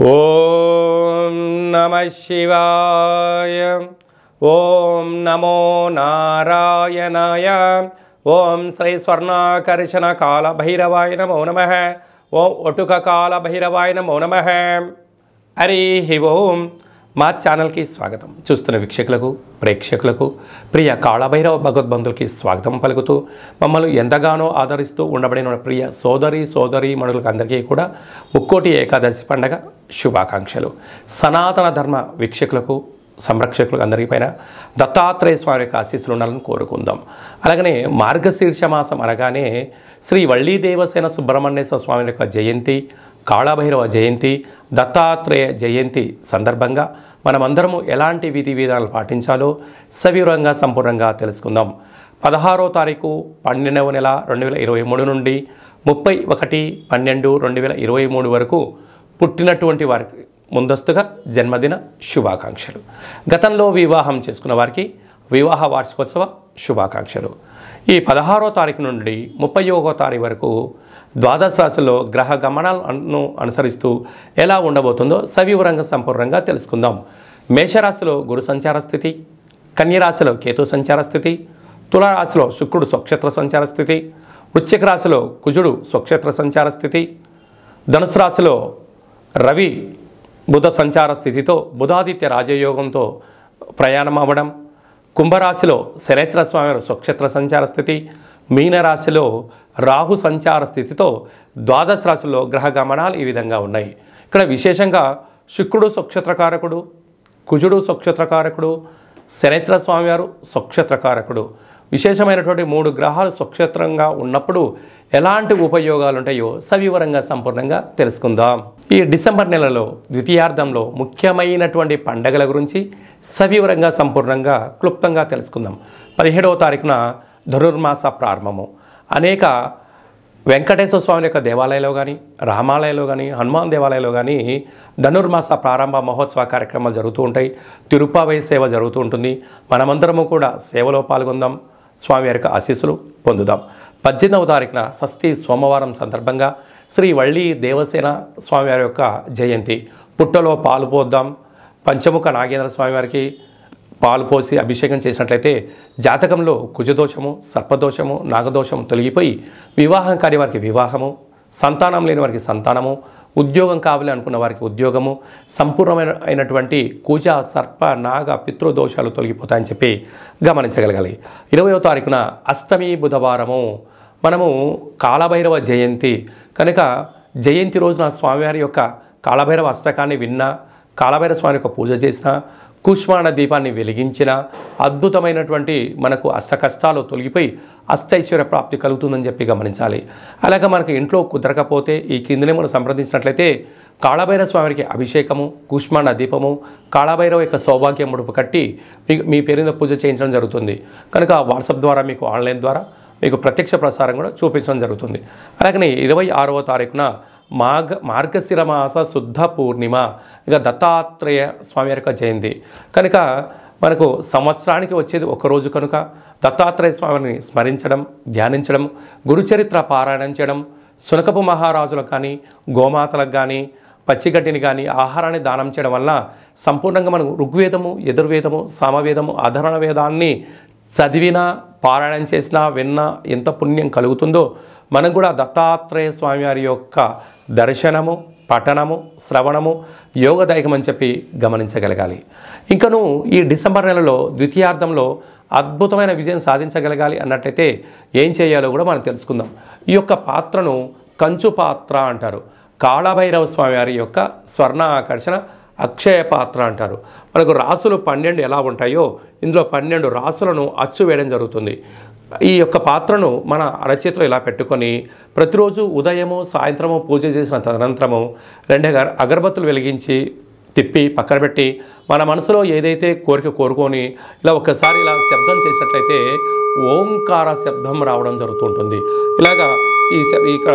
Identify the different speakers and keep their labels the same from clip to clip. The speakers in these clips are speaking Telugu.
Speaker 1: ॐ नमः शिवाय ॐ नमो नारायणाय ॐ श्रीस्वर्णाकर्षणकालभैरवाय नमो नमः ॐ ओटुककालभैरवाय नमो नमः हरि ओम् మా ఛానల్కి స్వాగతం చూస్తున్న వీక్షకులకు ప్రేక్షకులకు ప్రియ కాళభైరవ భగవద్బంధులకి స్వాగతం పలుకుతూ మమ్మల్ని ఎంతగానో ఆదరిస్తూ ఉండబడిన ప్రియ సోదరి సోదరి మనులకు అందరికీ కూడా ముక్కోటి ఏకాదశి పండగ శుభాకాంక్షలు సనాతన ధర్మ వీక్షకులకు సంరక్షకులకు అందరిపైన దత్తాత్రేయ స్వామి యొక్క ఆశీస్సులు ఉండాలని కోరుకుందాం అలాగనే మార్గశీర్ష మాసం అనగానే శ్రీ దేవసేన సుబ్రహ్మణ్యేశ్వర స్వామి యొక్క జయంతి కాళభైరవ జయంతి దత్తాత్రేయ జయంతి సందర్భంగా మనమందరము ఎలాంటి విధి విధానాలు పాటించాలో సవివరంగా సంపూర్ణంగా తెలుసుకుందాం పదహారో తారీఖు పన్నెండవ నెల రెండు వేల ఇరవై మూడు నుండి ముప్పై ఒకటి పన్నెండు రెండు వేల ఇరవై మూడు వరకు పుట్టినటువంటి వారికి ముందస్తుగా జన్మదిన శుభాకాంక్షలు గతంలో వివాహం చేసుకున్న వారికి వివాహ వార్షికోత్సవ శుభాకాంక్షలు ఈ పదహారో తారీఖు నుండి ముప్పై ఒకో తారీఖు వరకు ద్వాదశ రాశిలో గ్రహ గమనాలను అనుసరిస్తూ ఎలా ఉండబోతుందో సవివరంగా సంపూర్ణంగా తెలుసుకుందాం మేషరాశిలో గురు సంచార స్థితి కన్యరాశిలో కేతు సంచార స్థితి తులారాశిలో శుక్రుడు స్వక్షేత్ర సంచార స్థితి వృశ్చిక రాశిలో కుజుడు స్వక్షేత్ర సంచార స్థితి ధనుసు రాశిలో రవి బుధ సంచార స్థితితో బుధాదిత్య రాజయోగంతో ప్రయాణం అవ్వడం కుంభరాశిలో శనేశ్వర స్వామివారు స్వక్షేత్ర సంచార స్థితి మీనరాశిలో రాహు సంచార స్థితితో ద్వాదశ రాశుల్లో గ్రహ గమనాలు ఈ విధంగా ఉన్నాయి ఇక్కడ విశేషంగా శుక్రుడు స్వక్షేత్రకారకుడు కుజుడు స్వక్షేత్రకారకుడు శనేశ్వర స్వామివారు స్వక్షేత్రకారకుడు విశేషమైనటువంటి మూడు గ్రహాలు స్వక్షేత్రంగా ఉన్నప్పుడు ఎలాంటి ఉపయోగాలు ఉంటాయో సవివరంగా సంపూర్ణంగా తెలుసుకుందాం ఈ డిసెంబర్ నెలలో ద్వితీయార్థంలో ముఖ్యమైనటువంటి పండగల గురించి సవివరంగా సంపూర్ణంగా క్లుప్తంగా తెలుసుకుందాం పదిహేడవ తారీఖున ధనుర్మాస ప్రారంభము అనేక వెంకటేశ్వర స్వామి యొక్క దేవాలయంలో కానీ రామాలయంలో కానీ హనుమాన్ దేవాలయంలో కానీ ధనుర్మాస ప్రారంభ మహోత్సవ కార్యక్రమాలు జరుగుతూ ఉంటాయి తిరుపావై సేవ జరుగుతూ ఉంటుంది మనమందరము కూడా సేవలో పాల్గొందాం స్వామివారికి ఆశీస్సులు పొందుదాం పద్దెనిమిదవ తారీఖున షష్ఠి సోమవారం సందర్భంగా శ్రీ వళ్ళీ దేవసేన స్వామివారి యొక్క జయంతి పుట్టలో పాలు పోద్దాం పంచముఖ నాగేంద్ర స్వామివారికి పాలు పోసి అభిషేకం చేసినట్లయితే జాతకంలో కుజదోషము సర్పదోషము నాగదోషము తొలగిపోయి వివాహం కాని వారికి వివాహము సంతానం లేని వారికి సంతానము ఉద్యోగం కావాలి అనుకున్న వారికి ఉద్యోగము సంపూర్ణమైన అయినటువంటి కుజ సర్ప నాగ పితృదోషాలు తొలగిపోతాయని చెప్పి గమనించగలగాలి ఇరవయో తారీఖున అష్టమి బుధవారము మనము కాలభైరవ జయంతి కనుక జయంతి రోజున స్వామివారి యొక్క కాలభైరవ అష్టకాన్ని విన్నా కాలభైరవ స్వామి యొక్క పూజ చేసిన కుష్మాణ దీపాన్ని వెలిగించిన అద్భుతమైనటువంటి మనకు అస్త కష్టాలు తొలగిపోయి అస్తైశ్వర్య ప్రాప్తి కలుగుతుందని చెప్పి గమనించాలి అలాగే మనకి ఇంట్లో కుదరకపోతే ఈ కిందనే మనం సంప్రదించినట్లయితే కాళభైరవ స్వామికి అభిషేకము కుష్మాణ దీపము కాళభైరవ యొక్క సౌభాగ్యం ముడుపు కట్టి మీ మీ పేరున పూజ చేయించడం జరుగుతుంది కనుక వాట్సాప్ ద్వారా మీకు ఆన్లైన్ ద్వారా మీకు ప్రత్యక్ష ప్రసారం కూడా చూపించడం జరుగుతుంది అలాగనే ఇరవై ఆరవ తారీఖున మాఘ మార్గశిర మాస శుద్ధ పూర్ణిమ ఇక దత్తాత్రేయ స్వామి యొక్క జయంతి కనుక మనకు సంవత్సరానికి వచ్చేది ఒకరోజు కనుక దత్తాత్రేయ స్వామిని స్మరించడం ధ్యానించడం గురుచరిత్ర పారాయణం చేయడం సునకపు మహారాజులకు కానీ గోమాతలకు కానీ పచ్చిగడ్డిని కానీ ఆహారాన్ని దానం చేయడం వల్ల సంపూర్ణంగా మనం ఋగ్వేదము ఎదుర్వేదము సామవేదము అధరణ వేదాన్ని చదివినా పారాయణం చేసినా విన్నా ఎంత పుణ్యం కలుగుతుందో మనం కూడా దత్తాత్రేయ స్వామివారి యొక్క దర్శనము పఠనము శ్రవణము యోగదాయకం అని చెప్పి గమనించగలగాలి ఇంకను ఈ డిసెంబర్ నెలలో ద్వితీయార్థంలో అద్భుతమైన విజయం సాధించగలగాలి అన్నట్టయితే ఏం చేయాలో కూడా మనం తెలుసుకుందాం ఈ యొక్క పాత్రను కంచు పాత్ర అంటారు కాళభైరవ స్వామివారి యొక్క స్వర్ణ ఆకర్షణ అక్షయ పాత్ర అంటారు మనకు రాసులు పన్నెండు ఎలా ఉంటాయో ఇందులో పన్నెండు రాసులను అచ్చు వేయడం జరుగుతుంది ఈ యొక్క పాత్రను మన అరచేతిలో ఇలా పెట్టుకొని ప్రతిరోజు ఉదయము సాయంత్రము పూజ చేసిన తదనంతరము రెండు అగరబత్తులు వెలిగించి తిప్పి పక్కన పెట్టి మన మనసులో ఏదైతే కోరిక కోరుకొని ఇలా ఒక్కసారి ఇలా శబ్దం చేసినట్లయితే ఓంకార శబ్దం రావడం జరుగుతుంటుంది ఇలాగా ఈ ఇక్కడ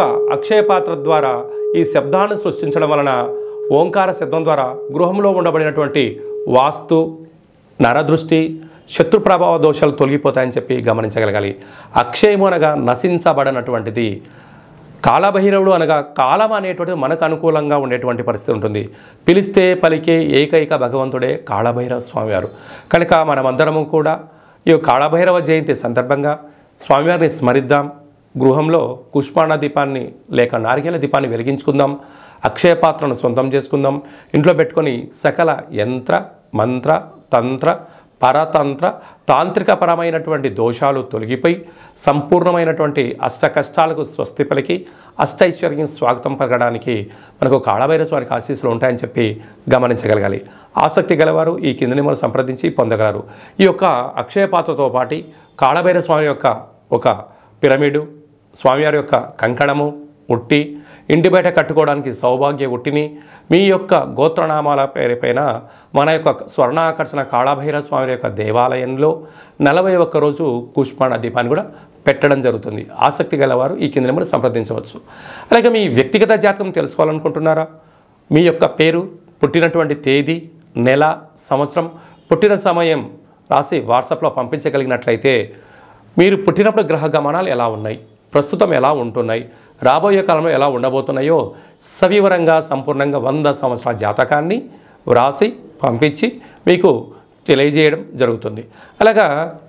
Speaker 1: యొక్క అక్షయ పాత్ర ద్వారా ఈ శబ్దాన్ని సృష్టించడం వలన ఓంకార శబ్దం ద్వారా గృహంలో ఉండబడినటువంటి వాస్తు నరదృష్టి శత్రు ప్రభావ దోషాలు తొలగిపోతాయని చెప్పి గమనించగలగాలి అక్షయము అనగా నశించబడినటువంటిది కాలభైరవుడు అనగా కాలం అనేటువంటిది మనకు అనుకూలంగా ఉండేటువంటి పరిస్థితి ఉంటుంది పిలిస్తే పలికే ఏకైక భగవంతుడే కాళభైరవ స్వామివారు కనుక మనమందరము కూడా ఈ కాళభైరవ జయంతి సందర్భంగా స్వామివారిని స్మరిద్దాం గృహంలో కుష్మాణ దీపాన్ని లేక నారికేల దీపాన్ని వెలిగించుకుందాం అక్షయ పాత్రను సొంతం చేసుకుందాం ఇంట్లో పెట్టుకొని సకల యంత్ర మంత్ర తంత్ర పరతంత్ర తాంత్రికపరమైనటువంటి దోషాలు తొలగిపోయి సంపూర్ణమైనటువంటి అష్ట కష్టాలకు స్వస్తి పలికి అష్టైశ్వర్యం స్వాగతం పలకడానికి మనకు వారికి ఆశీస్సులు ఉంటాయని చెప్పి గమనించగలగాలి ఆసక్తి గలవారు ఈ కింద మనం సంప్రదించి పొందగలరు ఈ యొక్క అక్షయపాత్రతో పాత్రతో పాటి కాళభైరస్వామి యొక్క ఒక పిరమిడు స్వామివారి యొక్క కంకణము ఉట్టి ఇంటి బయట కట్టుకోవడానికి సౌభాగ్య ఉట్టిని మీ యొక్క గోత్రనామాల పేరుపైన మన యొక్క స్వర్ణాకర్షణ కాళభైర స్వామి యొక్క దేవాలయంలో నలభై ఒక్క రోజు కూష్మాణ దీపాన్ని కూడా పెట్టడం జరుగుతుంది ఆసక్తి గలవారు ఈ కింద నెంబర్ సంప్రదించవచ్చు అలాగే మీ వ్యక్తిగత జాతకం తెలుసుకోవాలనుకుంటున్నారా మీ యొక్క పేరు పుట్టినటువంటి తేదీ నెల సంవత్సరం పుట్టిన సమయం రాసి వాట్సాప్లో పంపించగలిగినట్లయితే మీరు పుట్టినప్పుడు గ్రహ గమనాలు ఎలా ఉన్నాయి ప్రస్తుతం ఎలా ఉంటున్నాయి రాబోయే కాలంలో ఎలా ఉండబోతున్నాయో సవివరంగా సంపూర్ణంగా వంద సంవత్సరాల జాతకాన్ని వ్రాసి పంపించి మీకు తెలియజేయడం జరుగుతుంది అలాగా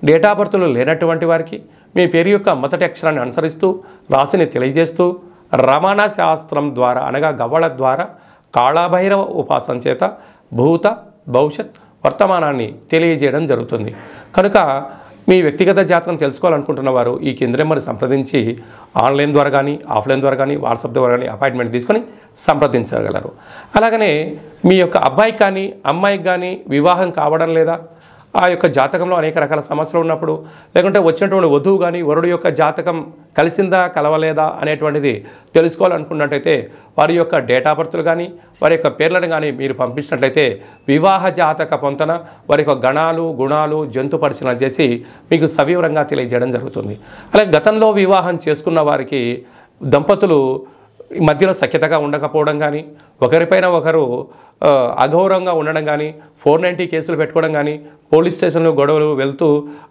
Speaker 1: డేట్ ఆఫ్ బర్త్లు లేనటువంటి వారికి మీ పేరు యొక్క మొదటి అక్షరాన్ని అనుసరిస్తూ రాశిని తెలియజేస్తూ రమణ శాస్త్రం ద్వారా అనగా గవ్వళ ద్వారా కాళాభైరవ ఉపాసన చేత భూత భవిష్యత్ వర్తమానాన్ని తెలియజేయడం జరుగుతుంది కనుక మీ వ్యక్తిగత జాతకం తెలుసుకోవాలనుకుంటున్న వారు ఈ కింద నెంబర్ని సంప్రదించి ఆన్లైన్ ద్వారా కానీ ఆఫ్లైన్ ద్వారా కానీ వాట్సాప్ ద్వారా కానీ అపాయింట్మెంట్ తీసుకొని సంప్రదించగలరు అలాగనే మీ యొక్క అబ్బాయికి కానీ అమ్మాయికి కానీ వివాహం కావడం లేదా ఆ యొక్క జాతకంలో అనేక రకాల సమస్యలు ఉన్నప్పుడు లేకుంటే వచ్చినటువంటి వధువు కానీ వరుడు యొక్క జాతకం కలిసిందా కలవలేదా అనేటువంటిది తెలుసుకోవాలనుకున్నట్టయితే వారి యొక్క డేటా బర్త్లు కానీ వారి యొక్క పేర్లను కానీ మీరు పంపించినట్లయితే వివాహ జాతక పొంతన వారి యొక్క గణాలు గుణాలు జంతు పరిశీలన చేసి మీకు సవివరంగా తెలియజేయడం జరుగుతుంది అలాగే గతంలో వివాహం చేసుకున్న వారికి దంపతులు మధ్యలో సఖ్యతగా ఉండకపోవడం కానీ ఒకరిపైన ఒకరు అఘౌరంగా ఉండడం కానీ ఫోర్ నైంటీ కేసులు పెట్టుకోవడం కానీ పోలీస్ స్టేషన్లో గొడవలు వెళ్తూ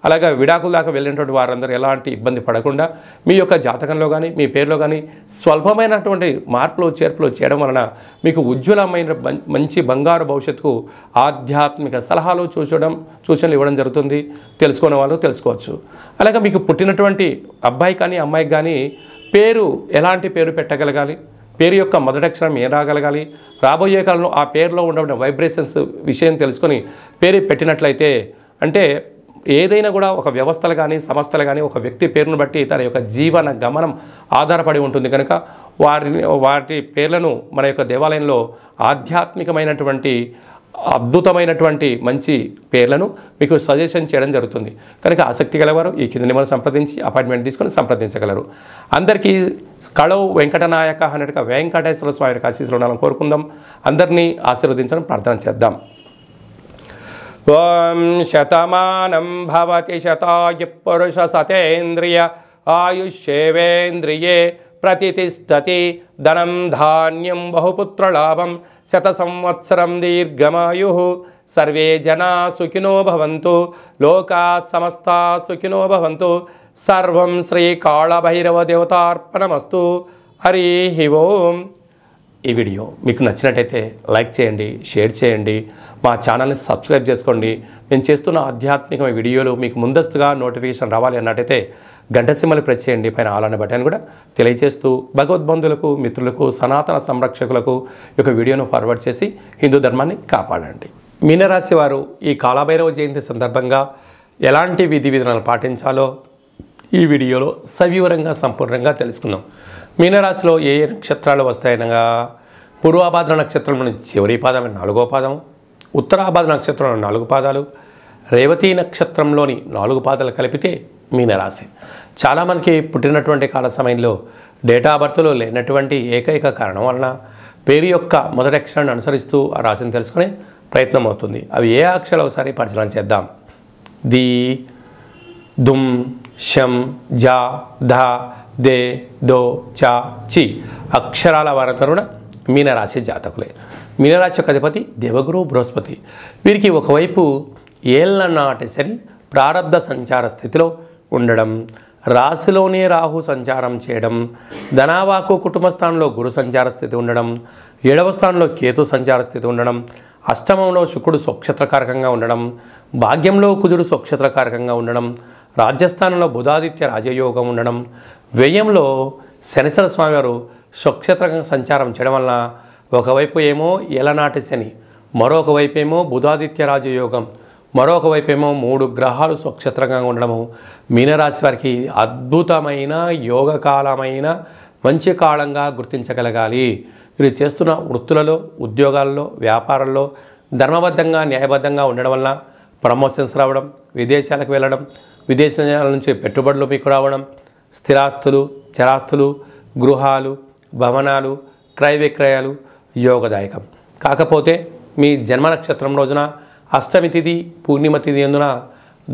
Speaker 1: అలాగే విడాకుల దాకా వెళ్ళినటువంటి వారందరూ ఎలాంటి ఇబ్బంది పడకుండా మీ యొక్క జాతకంలో కానీ మీ పేరులో కానీ స్వల్పమైనటువంటి మార్పులు చేర్పులు చేయడం వలన మీకు ఉజ్వలమైన మంచి బంగారు భవిష్యత్తుకు ఆధ్యాత్మిక సలహాలు చూచడం సూచనలు ఇవ్వడం జరుగుతుంది తెలుసుకునే వాళ్ళు తెలుసుకోవచ్చు అలాగే మీకు పుట్టినటువంటి అబ్బాయి కానీ అమ్మాయికి కానీ పేరు ఎలాంటి పేరు పెట్టగలగాలి పేరు యొక్క మొదటక్షరం ఏం రాగలగాలి రాబోయే కాలంలో ఆ పేరులో ఉండబడిన వైబ్రేషన్స్ విషయం తెలుసుకొని పేరు పెట్టినట్లయితే అంటే ఏదైనా కూడా ఒక వ్యవస్థలు కానీ సంస్థలు కానీ ఒక వ్యక్తి పేరును బట్టి తన యొక్క జీవన గమనం ఆధారపడి ఉంటుంది కనుక వారిని వాటి పేర్లను మన యొక్క దేవాలయంలో ఆధ్యాత్మికమైనటువంటి అద్భుతమైనటువంటి మంచి పేర్లను మీకు సజెషన్ చేయడం జరుగుతుంది కనుక ఆసక్తి గలవారు ఈ కింద నిమ్మల్ని సంప్రదించి అపాయింట్మెంట్ తీసుకొని సంప్రదించగలరు అందరికీ కళవు వెంకటనాయక అన్నట్టుగా వెంకటేశ్వర స్వామి యొక్క ఆశీస్సులు ఉండాలని కోరుకుందాం అందరినీ ఆశీర్వదించడం ప్రార్థన చేద్దాం ఓం శతమానం భవతి శతాయు పురుష సతేంద్రియ ఆయుష్యేంద్రియే ప్రతిష్టతి ధనం ధాన్యం బహుపుత్రలాభం శత సంవత్సరం దీర్ఘమాయు సర్వే జనా సుఖినో భవంతు లోకా సమస్త సుఖినో భవంతు సర్వం శ్రీ కాళభైరవ దేవతార్పణమస్తు హరి ఓం ఈ వీడియో మీకు నచ్చినట్టయితే లైక్ చేయండి షేర్ చేయండి మా ఛానల్ని సబ్స్క్రైబ్ చేసుకోండి మేము చేస్తున్న ఆధ్యాత్మికమైన వీడియోలు మీకు ముందస్తుగా నోటిఫికేషన్ రావాలి అన్నట్టయితే గంట ప్రెస్ చేయండి పైన ఆలన్న బటన్ కూడా తెలియజేస్తూ భగవద్బంధులకు మిత్రులకు సనాతన సంరక్షకులకు ఈ వీడియోను ఫార్వర్డ్ చేసి హిందూ ధర్మాన్ని కాపాడండి మీనరాశి వారు ఈ కాలభైరవ జయంతి సందర్భంగా ఎలాంటి విధి విధానాలు పాటించాలో ఈ వీడియోలో సవివరంగా సంపూర్ణంగా తెలుసుకుందాం మీనరాశిలో ఏ ఏ నక్షత్రాలు వస్తాయనగా పూర్వాభాద్ర నక్షత్రం నుంచి చివరి పాదం నాలుగో పాదం ఉత్తరాభాద నక్షత్రంలో నాలుగు పాదాలు రేవతి నక్షత్రంలోని నాలుగు పాదాలు కలిపితే మీనరాశి చాలా మనకి పుట్టినటువంటి కాల సమయంలో డేటా బర్త్లో లేనటువంటి ఏకైక కారణం వలన పేరు యొక్క మొదటి అక్షరాన్ని అనుసరిస్తూ ఆ రాశిని తెలుసుకునే ప్రయత్నం అవుతుంది అవి ఏ అక్షరాలు ఒకసారి పరిశీలన చేద్దాం ది దుమ్ షం జా ధ దే దో చా చి అక్షరాల వారందరూ కూడా మీనరాశి జాతకులే మీనరాశి యొక్క అధిపతి దేవగురు బృహస్పతి వీరికి ఒకవైపు ఏళ్ళ నాటి శని ప్రారంధ సంచార స్థితిలో ఉండడం రాశిలోనే రాహు సంచారం చేయడం ధనావాకు కుటుంబ స్థానంలో గురు సంచార స్థితి ఉండడం ఏడవ స్థానంలో కేతు సంచార స్థితి ఉండడం అష్టమంలో శుక్రుడు స్వక్షత్రకారకంగా ఉండడం భాగ్యంలో కుజుడు స్వక్షత్రకారకంగా ఉండడం రాజస్థానంలో బుధాదిత్య రాజయోగం ఉండడం వ్యయంలో శనిశ్వర స్వామివారు స్వక్షత్రకంగా సంచారం చేయడం వలన ఒకవైపు ఏమో ఎలనాటి శని మరొక వైపేమో బుధాదిత్య రాజయోగం మరొక వైపేమో మూడు గ్రహాలు స్వక్షత్రంగా ఉండడము మీనరాశి వారికి అద్భుతమైన యోగకాలమైన మంచి కాలంగా గుర్తించగలగాలి మీరు చేస్తున్న వృత్తులలో ఉద్యోగాల్లో వ్యాపారంలో ధర్మబద్ధంగా న్యాయబద్ధంగా ఉండడం వల్ల ప్రమోషన్స్ రావడం విదేశాలకు వెళ్ళడం విదేశాల నుంచి పెట్టుబడులు మీకు రావడం స్థిరాస్తులు చరాస్తులు గృహాలు భవనాలు క్రయ విక్రయాలు యోగదాయకం కాకపోతే మీ జన్మ నక్షత్రం రోజున అష్టమి తిథి పూర్ణిమ తిథి అందున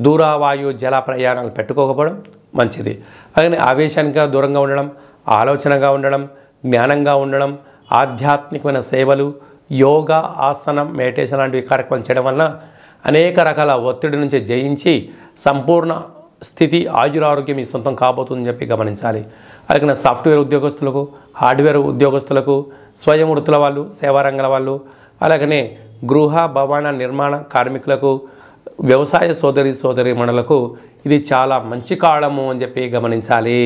Speaker 1: దూరావాయు జల ప్రయాణాలు పెట్టుకోకపోవడం మంచిది అలాగే ఆవేశానికి దూరంగా ఉండడం ఆలోచనగా ఉండడం జ్ఞానంగా ఉండడం ఆధ్యాత్మికమైన సేవలు యోగా ఆసనం మెడిటేషన్ లాంటివి కార్యక్రమం చేయడం వలన అనేక రకాల ఒత్తిడి నుంచి జయించి సంపూర్ణ స్థితి ఆయురారోగ్యం మీ సొంతం కాబోతుందని చెప్పి గమనించాలి అలాగే సాఫ్ట్వేర్ ఉద్యోగస్తులకు హార్డ్వేర్ ఉద్యోగస్తులకు స్వయం వృత్తుల వాళ్ళు సేవారంగాల వాళ్ళు అలాగనే గృహ భవన నిర్మాణ కార్మికులకు వ్యవసాయ సోదరి సోదరి మనలకు ఇది చాలా మంచి కాలము అని చెప్పి గమనించాలి